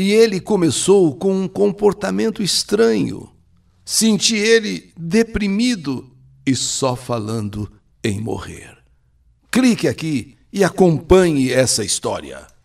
E ele começou com um comportamento estranho. Senti ele deprimido e só falando em morrer. Clique aqui e acompanhe essa história.